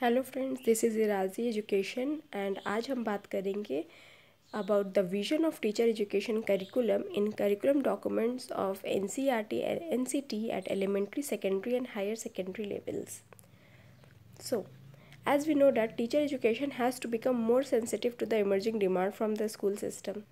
Hello friends this is इराजी education and आज हम बात करेंगे about the vision of teacher education curriculum in curriculum documents of N C R T N C T at elementary secondary and higher secondary levels so as we know that teacher education has to become more sensitive to the emerging demand from the school system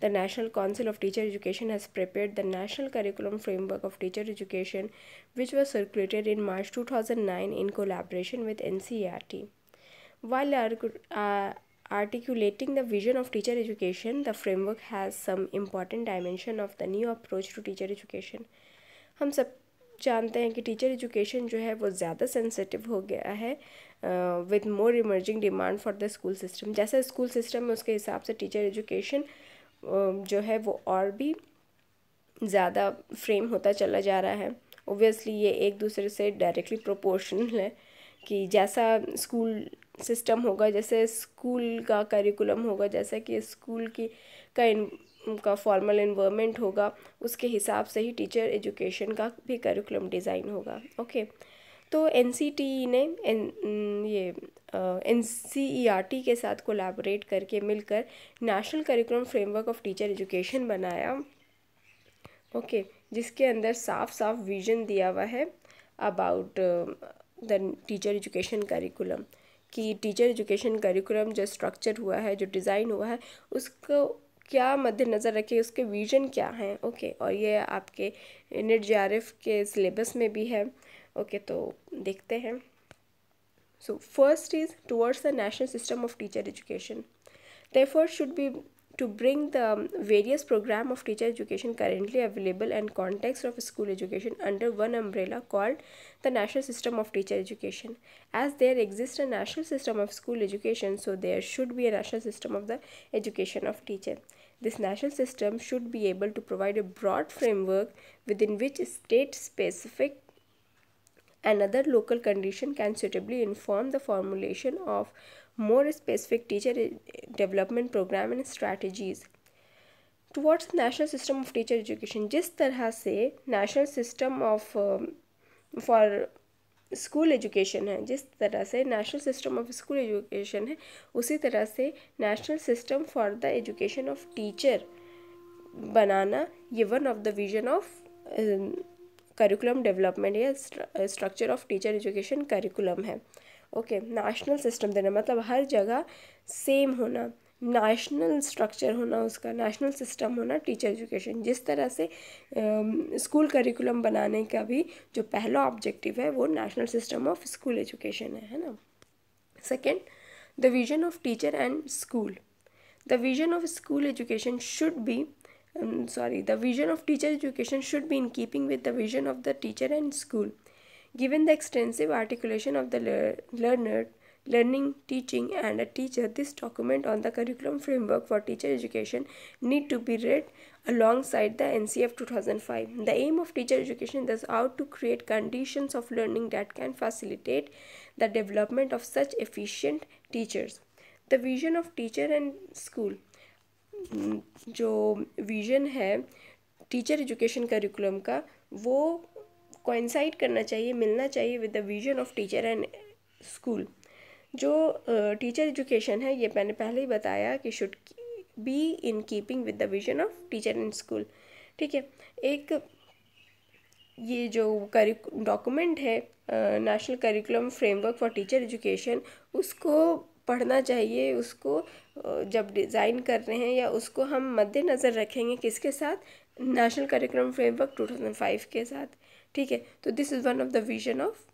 The National Council of Teacher Education has prepared the National Curriculum Framework of Teacher Education, which was circulated in March 2009 in collaboration with NCERT. While uh, articulating the vision of teacher education, the framework has some important dimension of the new approach to teacher education. हम सब जानते हैं कि teacher education जो है वो ज़्यादा sensitive हो गया है with more emerging demand for the school system जैसे स्कूल सिस्टम है उसके हिसाब से टीचर एजुकेशन uh, जो है वो और भी ज़्यादा फ्रेम होता चला जा रहा है ओबियसली ये एक दूसरे से डायरेक्टली प्रोपोर्शनल है कि जैसा स्कूल सिस्टम होगा जैसे स्कूल का करिकुलम होगा जैसा कि स्कूल की का इन, का फॉर्मल इन्वामेंट होगा उसके हिसाब से ही टीचर एजुकेशन का भी करिकुलम डिज़ाइन होगा ओके तो एन e ने एन, ये N C E R T के साथ कोलैबोरेट करके मिलकर national curriculum framework of teacher education बनाया ओके okay, जिसके अंदर साफ साफ विजन दिया हुआ है about the teacher education curriculum कि टीचर एजुकेशन करिकुलम जो स्ट्रक्चर हुआ है जो डिज़ाइन हुआ है उसको क्या मद्देनज़र रखे उसके विजन क्या हैं ओके और ये आपके नेट जे e के सिलेबस में भी है ओके तो देखते हैं So first is towards the national system of teacher education. The effort should be to bring the um, various program of teacher education currently available and context of school education under one umbrella called the national system of teacher education as there exists a national system of school education so there should be a national system of the education of teacher this national system should be able to provide a broad framework within which state specific Another local condition can suitably inform the formulation of more specific teacher development program and strategies. towards the national system of teacher education jis tarah se national system of uh, for school education है जिस तरह से national system of school education है उसी तरह से national system for the education of teacher बनाना ये one of the vision of curriculum development या structure of teacher education curriculum है ओके नेशनल सिस्टम देना मतलब हर जगह सेम होना नेशनल स्ट्रक्चर होना उसका नेशनल सिस्टम होना टीचर एजुकेशन जिस तरह से स्कूल uh, करिकुलम बनाने का भी जो पहला ऑब्जेक्टिव है वो national system of school education है है ना second the vision of teacher and school the vision of school education should be um, sorry the vision of teacher education should be in keeping with the vision of the teacher and school given the extensive articulation of the learner learning teaching and a teacher this document on the curriculum framework for teacher education need to be read alongside the ncf 2005 the aim of teacher education is out to create conditions of learning that can facilitate the development of such efficient teachers the vision of teacher and school जो vision है teacher education curriculum का वो coincide करना चाहिए मिलना चाहिए with the vision of teacher and school जो teacher uh, education है ये मैंने पहले ही बताया कि should be in keeping with the vision of teacher and school ठीक है एक ये जो करिक डॉक्यूमेंट है national curriculum framework for teacher education उसको पढ़ना चाहिए उसको जब डिज़ाइन कर रहे हैं या उसको हम मद्देनज़र रखेंगे किसके साथ नेशनल कार्यक्रम फ्रेमवर्क टू थाउजेंड फाइव के साथ ठीक है तो this is one of the vision of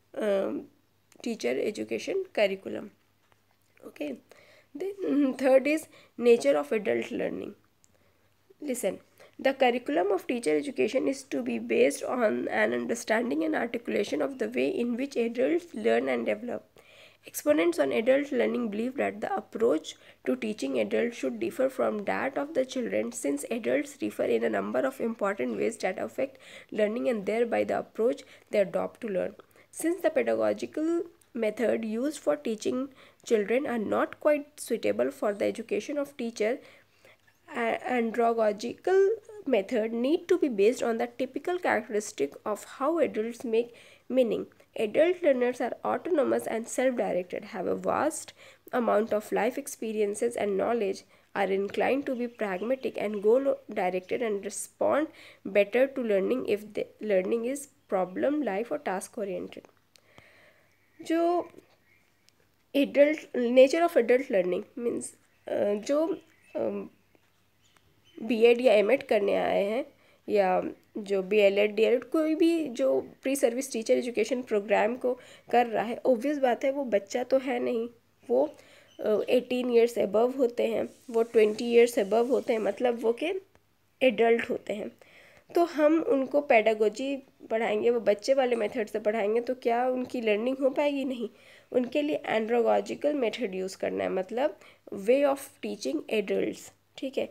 teacher education curriculum okay then third is nature of adult learning listen the curriculum of teacher education is to be based on an understanding and articulation of the way in which adult learn and develop Exponents on adult learning believe that the approach to teaching adults should differ from that of the children since adults differ in a number of important ways that affect learning and thereby the approach they adopt to learn. Since the pedagogical method used for teaching children are not quite suitable for the education of teacher, andragogical method need to be based on the typical characteristic of how adults make meaning Adult learners are autonomous and self-directed, have a vast amount of life experiences and knowledge, are inclined to be pragmatic and goal-directed and respond better to learning if the learning is problem life or task oriented जो adult nature of adult learning means जो B Ed या M Ed करने आए हैं या जो B L Ed D L Ed कोई भी जो pre service teacher education programme को कर रहा है ओबियस बात है वो बच्चा तो है नहीं वो एटीन ईयर्स एबव होते हैं वो ट्वेंटी ईयर्स एबव होते हैं मतलब वो के एडल्ट होते हैं तो हम उनको पैडागोजी पढ़ाएंगे वो बच्चे वाले मेथड से पढ़ाएंगे तो क्या उनकी लर्निंग हो पाएगी नहीं उनके लिए एंड्रोलॉजिकल मेथड यूज़ करना है मतलब वे ऑफ टीचिंग एडल्ट ठीक है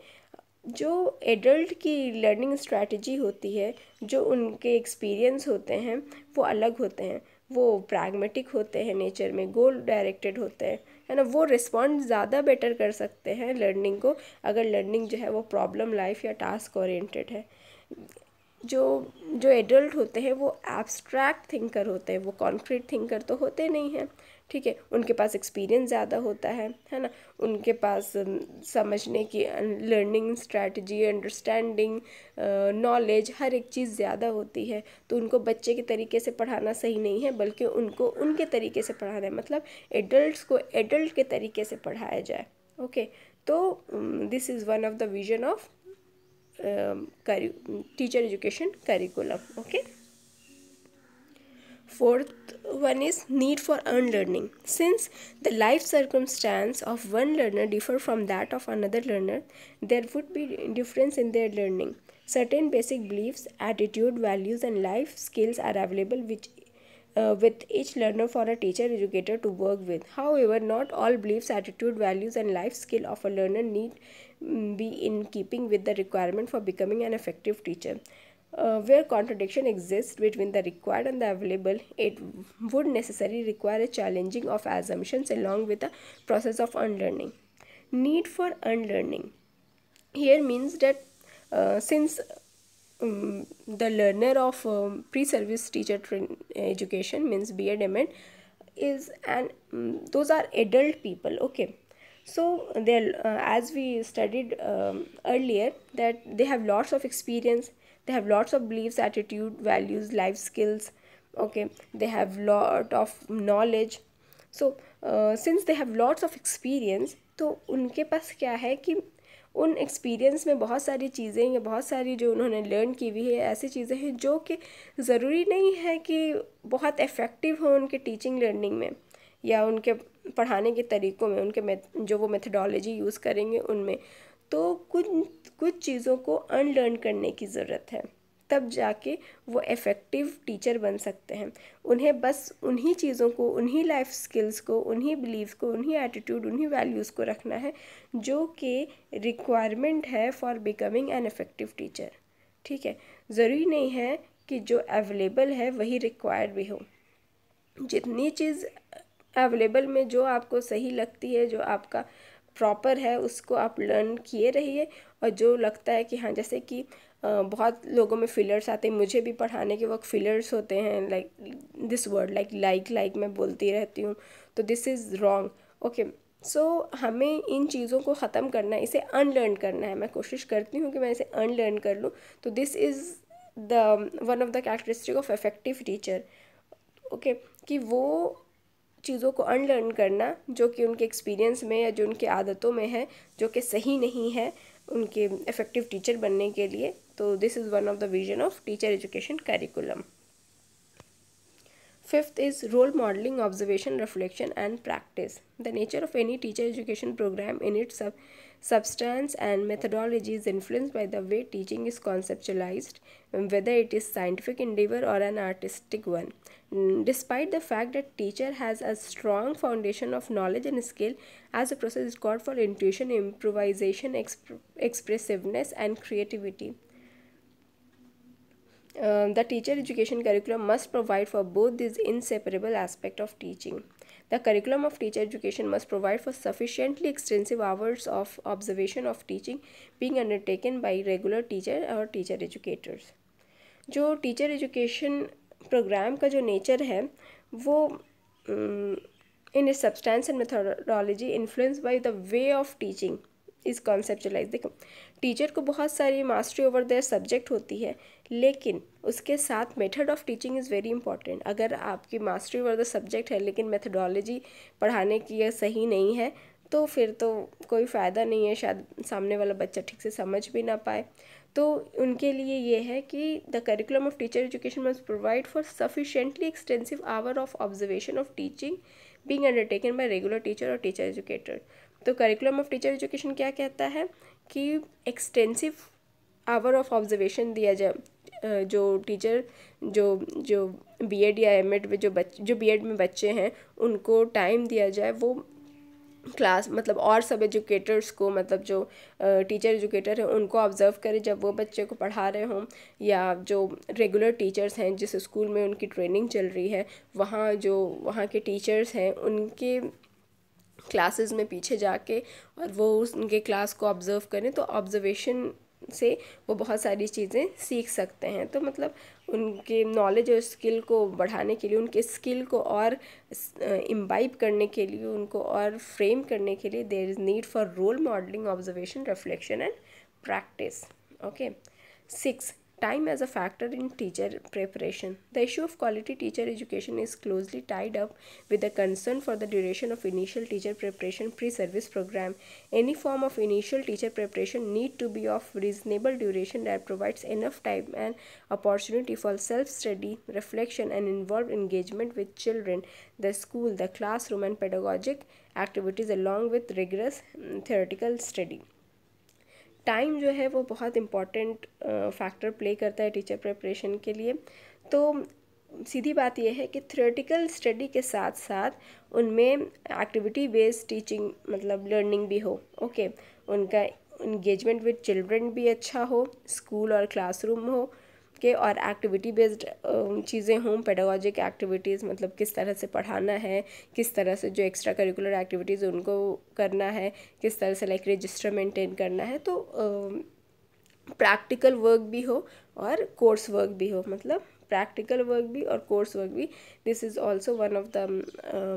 जो एडल्ट की लर्निंग स्ट्रैटेजी होती है जो उनके एक्सपीरियंस होते हैं वो अलग होते हैं वो प्रैग्मेटिक होते हैं नेचर में गोल डायरेक्टेड होते हैं है ना वो रिस्पॉन्ड ज़्यादा बेटर कर सकते हैं लर्निंग को अगर लर्निंग जो है वो प्रॉब्लम लाइफ या टास्क ओरिएंटेड है जो जो एडल्ट होते हैं वो एब्स्ट्रैक्ट थिंकर होते हैं वो कॉन्क्रीट थिंकर तो होते नहीं हैं ठीक है उनके पास एक्सपीरियंस ज़्यादा होता है है ना उनके पास समझने की लर्निंग स्ट्रैटी अंडरस्टैंडिंग नॉलेज हर एक चीज़ ज़्यादा होती है तो उनको बच्चे के तरीके से पढ़ाना सही नहीं है बल्कि उनको उनके तरीके से पढ़ाना है मतलब एडल्ट को एडल्ट के तरीके से पढ़ाया जाए ओके तो this is one of the vision of करी teacher education curriculum okay Fourth one is need for unlearning. Since the life circumstance of one learner differ from that of another learner, there would be difference in their learning. Certain basic beliefs, attitude, values and life skills are available which uh, with each learner for a teacher educator to work with. However, not all beliefs, attitude, values and life skill of a learner need mm, be in keeping with the requirement for becoming an effective teacher uh, where contradiction exists between the required and the available, it would necessarily require a challenging of assumptions along with a process of unlearning. Need for unlearning here means that uh, since um, the learner of um, pre-service teacher education means B.Ed, M.Ed is and um, those are adult people. Okay, so uh, as we studied um, earlier that they have lots of experience they have lots of beliefs attitude values life skills okay they have lot of knowledge so since they have lots of experience तो उनके पास क्या है कि उन experience में बहुत सारी चीज़ें या बहुत सारी जो उन्होंने लर्न की हुई है ऐसी चीज़ें हैं जो कि ज़रूरी नहीं है कि बहुत इफ़ेक्टिव हो उनके टीचिंग लर्निंग में या उनके पढ़ाने के तरीक़ों में उनके जो वो मेथडोलॉजी यूज़ करेंगे उनमें तो कुछ कुछ चीज़ों को अनलर्न करने की ज़रूरत है तब जाके वो इफ़ेक्टिव टीचर बन सकते हैं उन्हें बस उन्हीं चीज़ों को उन्हीं लाइफ स्किल्स को उन्हीं बिलीव को उन्हीं एटीट्यूड उन्हीं वैल्यूज़ को रखना है जो कि रिक्वायरमेंट है for becoming an effective teacher ठीक है ज़रूरी नहीं है कि जो अवेलेबल है वही रिक्वायर्ड भी हो जितनी चीज़ अवेलेबल में जो आपको सही लगती है जो आपका प्रॉपर है उसको आप लर्न किए रहिए और जो लगता है कि हाँ जैसे कि बहुत लोगों में फिलर्स आते हैं मुझे भी पढ़ाने के वक्त फिलर्स होते हैं like this word like like like मैं बोलती रहती हूँ तो this is wrong okay so so, हमें इन चीज़ों को ख़त्म करना है इसे अनलर्न करना है मैं कोशिश करती हूँ कि मैं इसे अनलर्न कर लूँ तो this is the one of the characteristic of effective teacher okay कि वो चीज़ों को अनलर्न करना जो कि उनके एक्सपीरियंस में या जो उनके आदतों में है जो कि सही नहीं है उनके इफ़ेक्टिव टीचर बनने के लिए तो this is one of the vision of teacher education curriculum fifth is role modelling observation reflection and practice the nature of any teacher education programme in its Substance and methodology is influenced by the way teaching is conceptualized, whether it is scientific endeavor or an artistic one. Mm, despite the fact that teacher has a strong foundation of knowledge and skill, as a process is called for intuition, improvisation, exp expressiveness and creativity. Uh, the teacher education curriculum must provide for both these inseparable aspects of teaching. The curriculum of teacher education must provide for sufficiently extensive hours of observation of teaching being undertaken by regular teacher और teacher educators. जो teacher education program का जो nature है वो in its substance and methodology influenced by the way of teaching is conceptualized. देखो teacher को बहुत सारी mastery over their subject होती है लेकिन उसके साथ method of teaching is very important अगर आपकी मास्टरी द सब्जेक्ट है लेकिन मेथडोलॉजी पढ़ाने की यह सही नहीं है तो फिर तो कोई फ़ायदा नहीं है शायद सामने वाला बच्चा ठीक से समझ भी ना पाए तो उनके लिए ये है कि the curriculum of teacher education must provide for sufficiently extensive hour of observation of teaching being undertaken by regular teacher और टीचर एजुकेटर तो करिकुलम ऑफ टीचर एजुकेशन क्या कहता है कि एक्सटेंसिव आवर ऑफ ऑब्जर्वेशन दिया जाए जो टीचर जो जो बीएड या एमएड में जो बच जो बीएड में बच्चे हैं उनको टाइम दिया जाए वो क्लास मतलब और सब एजुकेटर्स को मतलब जो टीचर एजुकेटर हैं उनको ऑब्ज़र्व करें जब वो बच्चे को पढ़ा रहे हों या जो रेगुलर टीचर्स हैं जिस स्कूल में उनकी ट्रेनिंग चल रही है वहाँ जो वहाँ के टीचर्स हैं उनके क्लासेस में पीछे जाके और वो उनके क्लास को ऑब्ज़र्व करें तो ऑब्ज़र्वेशन से वो बहुत सारी चीज़ें सीख सकते हैं तो मतलब उनके नॉलेज और स्किल को बढ़ाने के लिए उनके स्किल को और इम्बाइब करने के लिए उनको और फ्रेम करने के लिए there is need for role modelling observation reflection and practice okay six Time as a factor in teacher preparation. The issue of quality teacher education is closely tied up with the concern for the duration of initial teacher preparation pre-service program. Any form of initial teacher preparation need to be of reasonable duration that provides enough time and opportunity for self-study, reflection and involved engagement with children, the school, the classroom and pedagogic activities along with rigorous mm, theoretical study. Time जो है वो बहुत important factor play करता है teacher preparation के लिए तो सीधी बात यह है कि थ्रेटिकल स्टडी के साथ साथ उनमें एक्टिविटी बेस्ड टीचिंग मतलब लर्निंग भी हो ओके okay. उनका इंगेजमेंट विद चिल्ड्रन भी अच्छा हो स्कूल और क्लासरूम हो के और एक्टिविटी बेस्ड um, चीज़ें हों पेडागॉजिक एक्टिविटीज़ मतलब किस तरह से पढ़ाना है किस तरह से जो एक्स्ट्रा करिकुलर एक्टिविटीज़ उनको करना है किस तरह से लाइक रजिस्टर मेंटेन करना है तो प्रैक्टिकल um, वर्क भी हो और कोर्स वर्क भी हो मतलब प्रैक्टिकल वर्क भी और कोर्स वर्क भी this is also one of the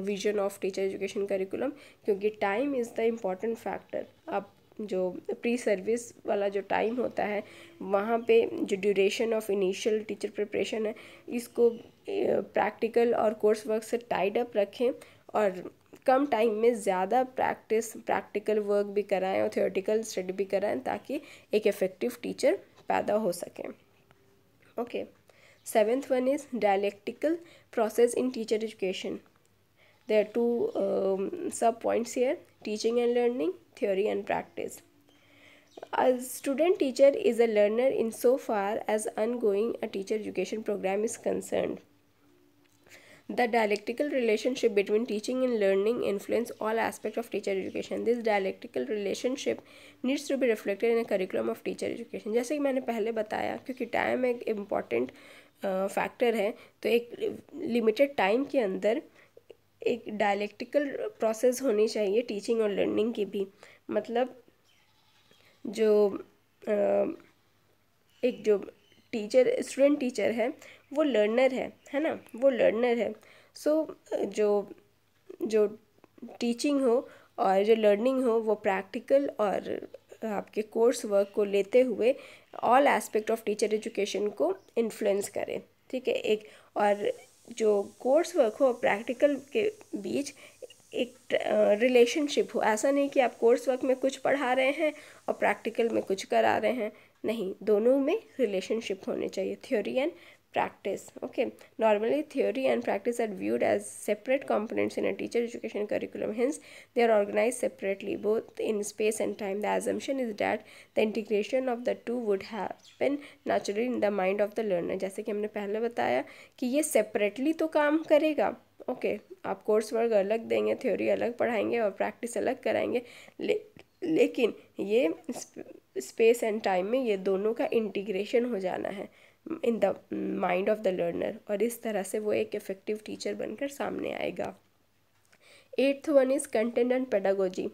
vision of teacher education curriculum क्योंकि time is the important factor आप जो प्री सर्विस वाला जो टाइम होता है वहाँ पे जो duration of initial teacher preparation है इसको प्रैक्टिकल और कोर्स वर्क से टाइड अप रखें और कम टाइम में ज़्यादा प्रैक्टिस प्रैक्टिकल वर्क भी कराएं और थियोटिकल स्टडी भी कराएं ताकि एक इफ़ेक्टिव टीचर पैदा हो सकें okay seventh one is dialectical process in teacher education there are two um, sub points here teaching and learning theory and practice a student teacher is a learner in so far as ongoing a teacher education program is concerned the dialectical relationship between teaching and learning influence all aspects of teacher education this dialectical relationship needs to be reflected in a curriculum of teacher education jaise ki maine pehle bataya kyunki time ek important factor है तो एक limited time के अंदर uh, एक dialectical process होनी चाहिए teaching और learning की भी मतलब जो एक जो टीचर स्टूडेंट टीचर है वो लर्नर है है ना वो लर्नर है सो so, जो जो टीचिंग हो और जो लर्निंग हो वो प्रैक्टिकल और आपके कोर्स वर्क को लेते हुए all aspect of teacher education को इन्फ्लुएंस करें ठीक है एक और जो कोर्स वर्क हो और प्रैक्टिकल के बीच एक रिलेशनशिप हो ऐसा नहीं कि आप कोर्स वर्क में कुछ पढ़ा रहे हैं और प्रैक्टिकल में कुछ करा रहे हैं नहीं दोनों में रिलेशनशिप होने चाहिए theory and practice okay normally theory and practice are viewed as separate components in a teacher education curriculum hence they are organise separately both in space and time the assumption is that the integration of the two would happen naturally in the mind of the learner जैसे कि हमने पहले बताया कि ये separately तो काम करेगा ओके okay, आप कोर्स वर्क अलग देंगे थ्योरी अलग पढ़ाएंगे और प्रैक्टिस अलग कराएंगे ले, लेकिन ये स्पेस एंड टाइम में ये दोनों का इंटीग्रेशन हो जाना है In the mind of the learner, और इस तरह से वो एक इफ़ेक्टिव टीचर बनकर सामने आएगा eighth one is content and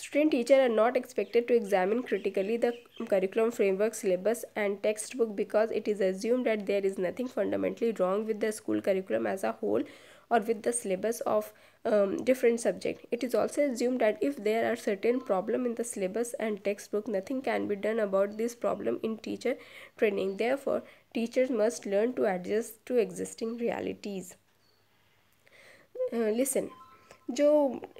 Student teacher are not expected to examine critically the curriculum framework syllabus and textbook because it is assumed that there is nothing fundamentally wrong with the school curriculum as a whole or with the syllabus of um, different subject. It is also assumed that if there are certain problem in the syllabus and textbook, nothing can be done about this problem in teacher training. Therefore, teachers must learn to adjust to existing realities. Uh, listen. जो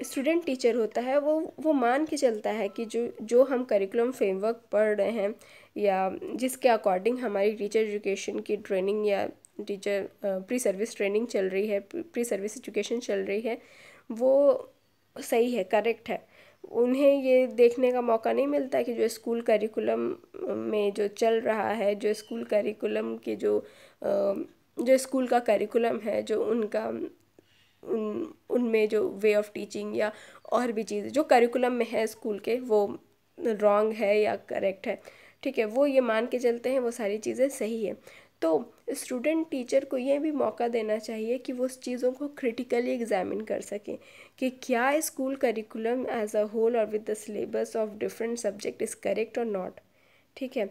student teacher होता है वो वो मान के चलता है कि जो जो हम करिकुलम फ्रेमवर्क पढ़ रहे हैं या जिसके अकॉर्डिंग हमारी टीचर एजुकेशन की ट्रेनिंग या टीचर प्री सर्विस ट्रेनिंग चल रही है प्री सर्विस एजुकेशन चल रही है वो सही है करेक्ट है उन्हें ये देखने का मौका नहीं मिलता कि जो स्कूल करिकुलम में जो चल रहा है जो स्कूल करिकुलम के जो जो स्कूल का करिकुलम है जो उनका उन उनमें जो वे ऑफ टीचिंग या और भी चीज़ जो करिकुलम में है स्कूल के वो रॉन्ग है या करेक्ट है ठीक है वो ये मान के चलते हैं वो सारी चीज़ें सही है तो स्टूडेंट टीचर को ये भी मौका देना चाहिए कि वो उस चीज़ों को क्रिटिकली एग्जामिन कर सकें कि क्या school curriculum as a whole और with the syllabus of different subject is correct और नॉट ठीक है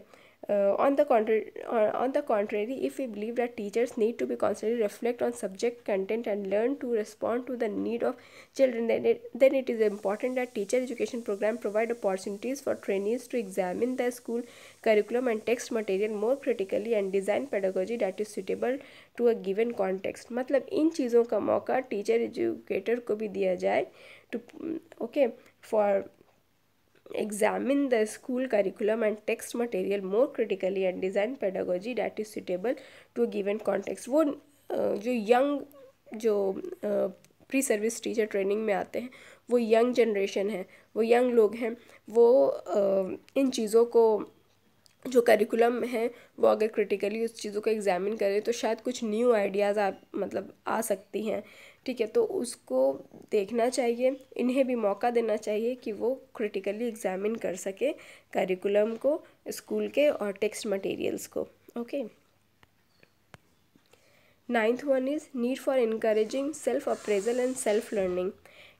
Uh, on, the contrary, uh, on the contrary, if we believe that teachers need to be constantly reflect on subject content and learn to respond to the need of children, then it, then it is important that teacher education program provide opportunities for trainees to examine the school curriculum and text material more critically and design pedagogy that is suitable to a given context. मतलब इन चीज़ों का मौका teacher educator को भी दिया जाए to okay for examine the school curriculum and text material more critically and design pedagogy that is suitable to a given context वो जो young जो प्री सर्विस टीचर ट्रेनिंग में आते हैं वो यंग जनरेशन है वो यंग लोग हैं वो इन चीज़ों को जो करिकुलम है वो अगर क्रिटिकली उस चीज़ों को एग्ज़ामिन करें तो शायद कुछ न्यू आइडियाज़ आप मतलब आ सकती हैं ठीक है तो उसको देखना चाहिए इन्हें भी मौका देना चाहिए कि वो क्रिटिकली एग्ज़ामिन कर सके करिकुलम को स्कूल के और टेक्स्ट मटेरियल्स को okay ninth one is need for encouraging self appraisal and self learning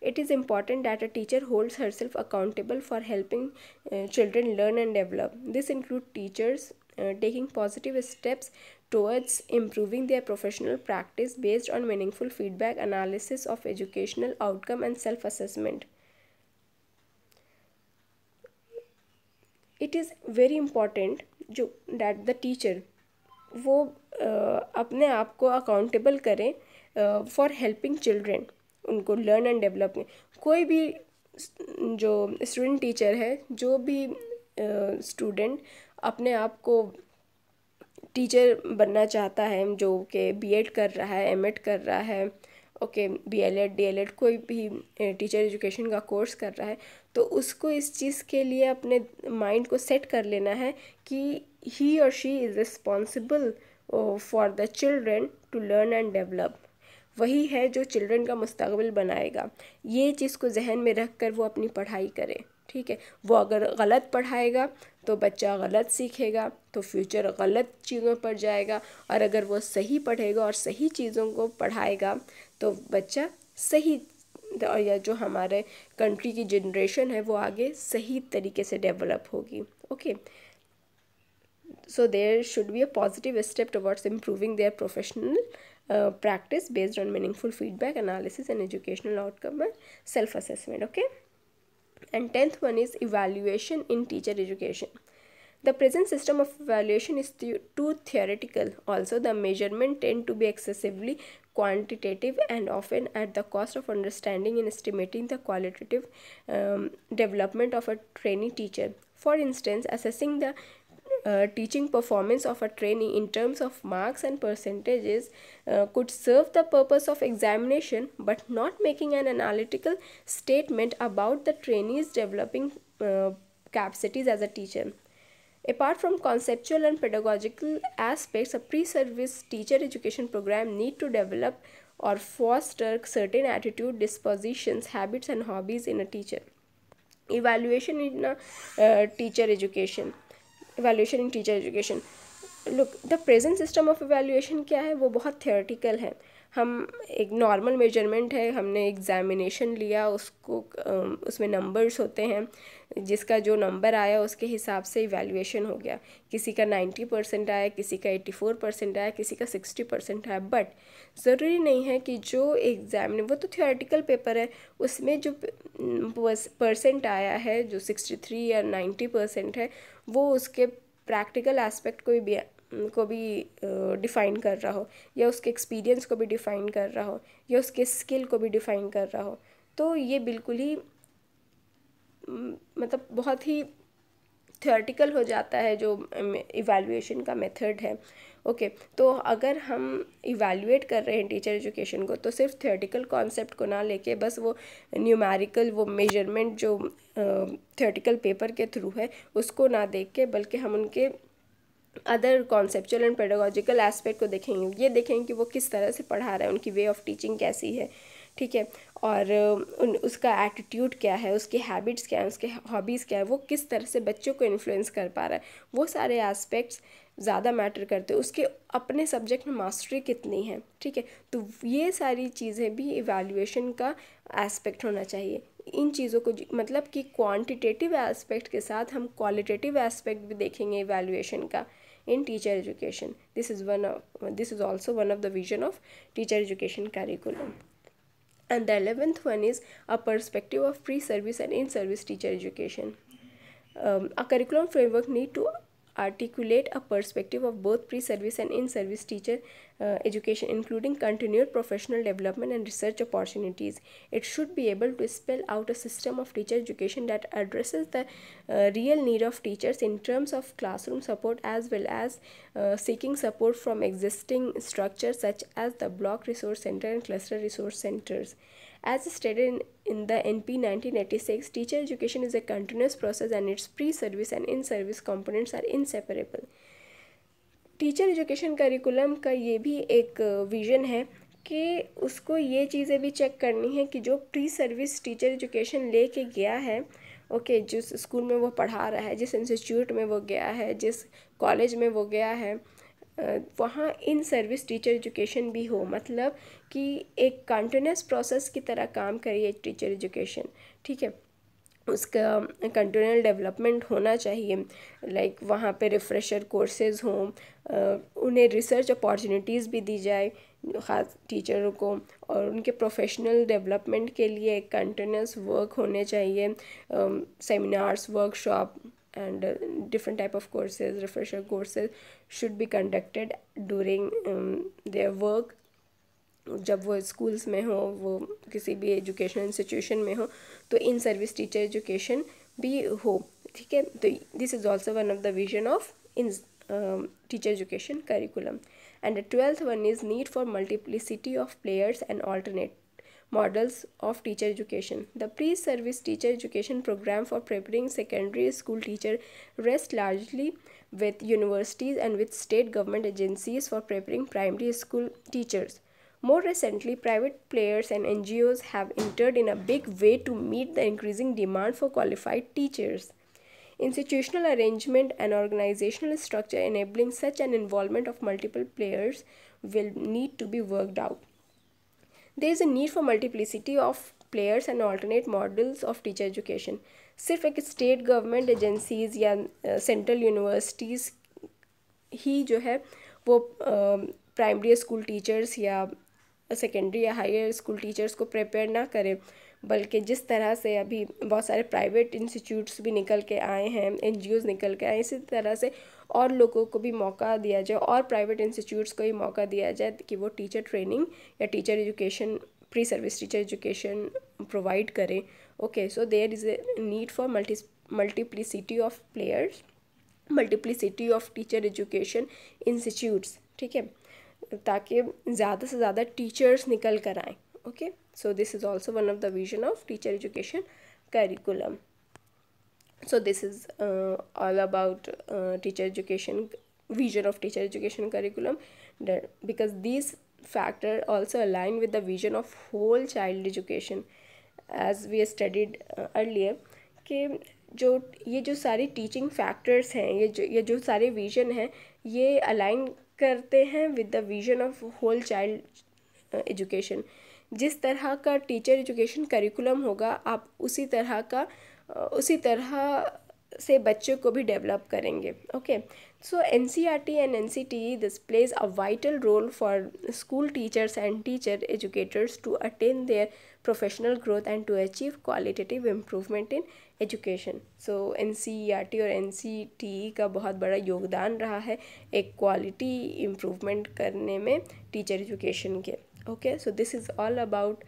it is important that a teacher holds her self accountable for helping children learn and develop this include teachers taking positive steps towards improving their professional practice based on meaningful feedback, analysis of educational outcome, and self assessment. It is very important jo that the teacher वो apne aap ko accountable kare for helping children उनको learn and develop में कोई भी जो student teacher है जो भी student uh, अपने आप को टीचर बनना चाहता है जो कि बीएड कर रहा है एमएड कर रहा है ओके बीएलएड डीएलएड कोई भी टीचर एजुकेशन का कोर्स कर रहा है तो उसको इस चीज़ के लिए अपने माइंड को सेट कर लेना है कि ही और she is responsible for the children to learn and develop वही है जो चिल्ड्रेन का मुस्तबिल बनाएगा ये चीज़ को जहन में रख कर वो अपनी पढ़ाई करे ठीक है वो अगर गलत पढ़ाएगा तो बच्चा गलत सीखेगा तो फ्यूचर गलत चीज़ों पर जाएगा और अगर वो सही पढ़ेगा और सही चीज़ों को पढ़ाएगा तो बच्चा सही और या जो हमारे कंट्री की जनरेशन है वो आगे सही तरीके से डेवलप होगी okay so there should be a positive step towards improving their professional practice based on meaningful feedback analysis and educational outcome and self assessment okay And tenth one is evaluation in teacher education. The present system of evaluation is th too theoretical. Also, the measurement tend to be excessively quantitative and often at the cost of understanding and estimating the qualitative um, development of a trainee teacher. For instance, assessing the uh, teaching performance of a trainee in terms of marks and percentages uh, could serve the purpose of examination but not making an analytical statement about the trainee's developing uh, capacities as a teacher. Apart from conceptual and pedagogical aspects, a pre-service teacher education program needs to develop or foster certain attitude, dispositions, habits and hobbies in a teacher. Evaluation in a uh, teacher education. evaluation in teacher education look the present system of evaluation क्या है वो बहुत theoretical है हम एक normal measurement है हमने examination लिया उसको उसमें नंबर्स होते हैं जिसका जो नंबर आया उसके हिसाब से इवेल्युएशन हो गया किसी का नाइन्टी परसेंट आया किसी का एट्टी फोर परसेंट आया किसी का सिक्सटी परसेंट आया बट ज़रूरी नहीं है कि जो एग्ज़ाम वो तो थियोरेटिकल पेपर है उसमें जो परसेंट आया है जो सिक्सटी थ्री या नाइन्टी परसेंट है वो उसके प्रैक्टिकल एस्पेक्ट को भी को भी डिफ़ाइन कर रहा हो या उसके एक्सपीरियंस को भी डिफ़ाइन कर रहा हो या उसके स्किल को भी डिफ़ाइन कर रहा हो तो ये बिल्कुल ही मतलब बहुत ही थियोरटिकल हो जाता है जो इवैल्यूएशन का मेथड है ओके okay, तो अगर हम इवैल्यूएट कर रहे हैं टीचर एजुकेशन को तो सिर्फ थियोरटिकल कॉन्सेप्ट को ना लेके बस वो न्यूमेरिकल वो मेजरमेंट जो थियोरटिकल पेपर के थ्रू है उसको ना देख के बल्कि हम उनके other conceptual and pedagogical aspect को देखेंगे ये देखेंगे कि वो किस तरह से पढ़ा रहा है उनकी वे ऑफ टीचिंग कैसी है ठीक है और उन उसका एटीट्यूड क्या है उसकी हैबिट्स क्या है उसके हॉबीज़ क्या है वो किस तरह से बच्चों को इन्फ्लुएंस कर पा रहा है वो सारे एस्पेक्ट्स ज़्यादा मैटर करते हैं उसके अपने सब्जेक्ट में मास्टरी कितनी है ठीक है तो ये सारी चीज़ें भी इवेल्यूएशन का एस्पेक्ट होना चाहिए इन चीज़ों को मतलब कि क्वांटिटेटिव एस्पेक्ट के साथ हम क्वालिटेटिव एस्पेक्ट भी देखेंगे इवेल्यूएशन का in teacher education. This is one of this is also one of the vision of teacher education curriculum. And the eleventh one is a perspective of pre-service and in-service teacher education. Um, a curriculum framework need to articulate a perspective of both pre-service and in-service teacher uh, education including continued professional development and research opportunities it should be able to spell out a system of teacher education that addresses the uh, real need of teachers in terms of classroom support as well as uh, seeking support from existing structures such as the block resource center and cluster resource centers As stated in, in the NP 1986, teacher education is a continuous process and its pre-service and in-service components are inseparable. Teacher education curriculum का ये भी एक vision है कि उसको ये चीज़ें भी चेक करनी है कि जो प्री सर्विस टीचर एजुकेशन के गया है ओके okay, जिस स्कूल में वो पढ़ा रहा है जिस इंस्टीट्यूट में वो गया है जिस कॉलेज में वो गया है वहाँ इन सर्विस टीचर एजुकेशन भी हो मतलब कि एक कंटिन्यूस प्रोसेस की तरह काम करिए टीचर एजुकेशन ठीक है उसका कंटिन्यूल डेवलपमेंट होना चाहिए लाइक like वहाँ पे रिफ्रेशर कोर्सेज हों उन्हें रिसर्च अपॉर्चुनिटीज़ भी दी जाए ख़ास टीचरों को और उनके प्रोफेशनल डेवलपमेंट के लिए एक कंटिन्यूस वर्क होने चाहिए seminars workshop and uh, different type of courses refresher courses should be conducted during um, their work जब वो स्कूल्स में हो वो किसी भी एजुकेशन इंस्टीट्यूशन में हो तो इन सर्विस टीचर एजुकेशन भी हो ठीक है तो this is also one of the vision of in teacher education curriculum and the twelfth one is need for multiplicity of players and alternate models of teacher education. The pre-service teacher education program for preparing secondary school teacher rests largely with universities and with state government agencies for preparing primary school teachers. More recently, private players and NGOs have entered in a big way to meet the increasing demand for qualified teachers. Institutional arrangement and organizational structure enabling such an involvement of multiple players will need to be worked out. there is a need for multiplicity of players and alternate models of teacher education सिर्फ एक state government agencies या central uh, universities ही जो है वो primary school teachers या secondary या higher school teachers को प्रिपेयर ना करें बल्कि जिस तरह से अभी बहुत सारे प्राइवेट इंस्टीट्यूट्स भी निकल के आए हैं एन निकल के आए इसी तरह से और लोगों को भी मौका दिया जाए और प्राइवेट इंस्टीट्यूट्स को भी मौका दिया जाए कि वो टीचर ट्रेनिंग या teacher education pre service teacher education provide करें okay so there is a need for multi multiplicity of players multiplicity of teacher education institutes ठीक है ताकि ज़्यादा से ज़्यादा टीचर्स निकल कर आएँ okay so this is also one of the vision of teacher education curriculum so this is all about teacher education vision of teacher education curriculum because this factor also align with the vision of whole child education as we a studied earlier कि जो ये जो सारी teaching factors हैं ये जो ये जो सारे विजन हैं ये अलाइन करते हैं with the vision of whole child education जिस तरह का टीचर एजुकेशन करिकुलम होगा आप उसी तरह का uh, उसी तरह से बच्चों को भी डेवलप करेंगे okay so N C R T and N C T this plays a vital role for school teachers and teacher educators to attain their professional growth and to achieve qualitative improvement in education so N C R T और N C T का बहुत बड़ा योगदान रहा है एक quality improvement करने में टीचर एजुकेशन के okay so this is all about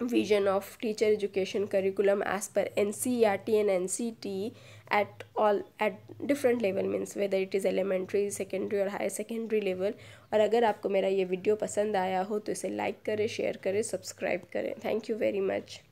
vision of teacher education curriculum as per ncert and nct at all at different level means whether it is elementary secondary or higher secondary level और अगर आपको मेरा ये video पसंद आया हो तो इसे like करें share करें subscribe करें thank you very much